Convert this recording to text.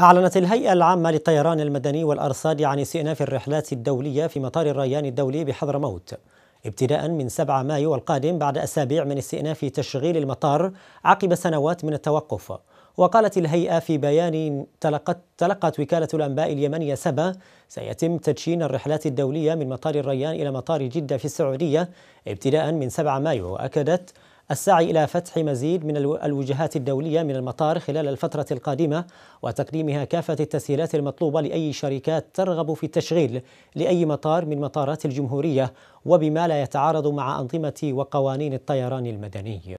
أعلنت الهيئة العامة للطيران المدني والأرصاد عن استئناف الرحلات الدولية في مطار الريان الدولي بحضرموت ابتداء من 7 مايو القادم بعد أسابيع من استئناف تشغيل المطار عقب سنوات من التوقف وقالت الهيئة في بيان تلقت, تلقت وكالة الأنباء اليمنية سبا سيتم تدشين الرحلات الدولية من مطار الريان إلى مطار جدة في السعودية ابتداء من 7 مايو وأكدت السعي إلى فتح مزيد من الوجهات الدولية من المطار خلال الفترة القادمة وتقديمها كافة التسهيلات المطلوبة لأي شركات ترغب في التشغيل لأي مطار من مطارات الجمهورية وبما لا يتعارض مع أنظمة وقوانين الطيران المدني